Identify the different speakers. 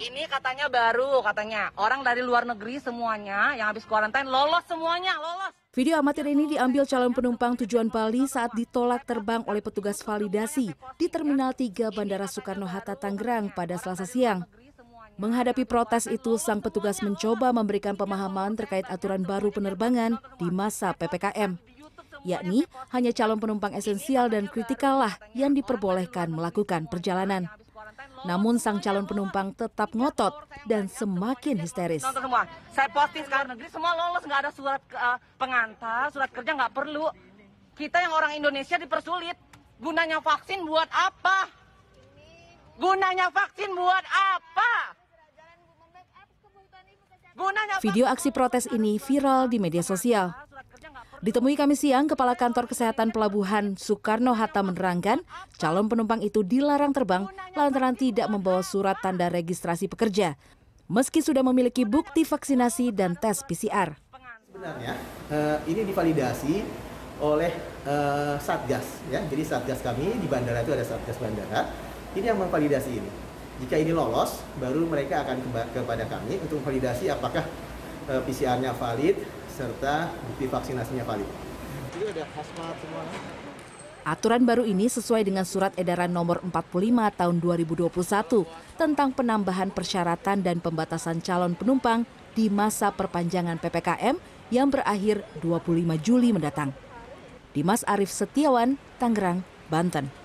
Speaker 1: Ini katanya baru, katanya. Orang dari luar negeri semuanya yang habis kuarantain lolos semuanya, lolos.
Speaker 2: Video amatir ini diambil calon penumpang tujuan Bali saat ditolak terbang oleh petugas validasi di Terminal 3 Bandara Soekarno-Hatta Tangerang pada selasa siang. Menghadapi protes itu, sang petugas mencoba memberikan pemahaman terkait aturan baru penerbangan di masa PPKM. Yakni, hanya calon penumpang esensial dan kritikal lah yang diperbolehkan melakukan perjalanan. Namun sang calon penumpang tetap ngotot dan semakin histeris. Nonton
Speaker 1: semua. Saya posting sekarang negeri semua lolos nggak ada surat uh, pengantar, surat kerja nggak perlu. Kita yang orang Indonesia dipersulit. Gunanya vaksin buat apa? Gunanya vaksin buat apa? Gunanya Video aksi
Speaker 2: protes ini viral di media sosial. Ditemui kami siang, Kepala Kantor Kesehatan Pelabuhan Soekarno-Hatta menerangkan, calon penumpang itu dilarang terbang lantaran tidak membawa surat tanda registrasi pekerja, meski sudah memiliki bukti vaksinasi dan tes PCR.
Speaker 3: Sebenarnya eh, ini divalidasi oleh eh, Satgas, ya. jadi Satgas kami di bandara itu ada Satgas Bandara, ini yang memvalidasi ini. Jika ini lolos, baru mereka akan kepada kami untuk validasi apakah eh, PCR-nya valid, serta bukti vaksinasinya valid. Jadi ada hazmat semua. Aturan
Speaker 2: baru ini sesuai dengan surat edaran nomor 45 tahun 2021 tentang penambahan persyaratan dan pembatasan calon penumpang di masa perpanjangan PPKM yang berakhir 25 Juli mendatang. Dimas Arief Setiawan, Tangerang, Banten.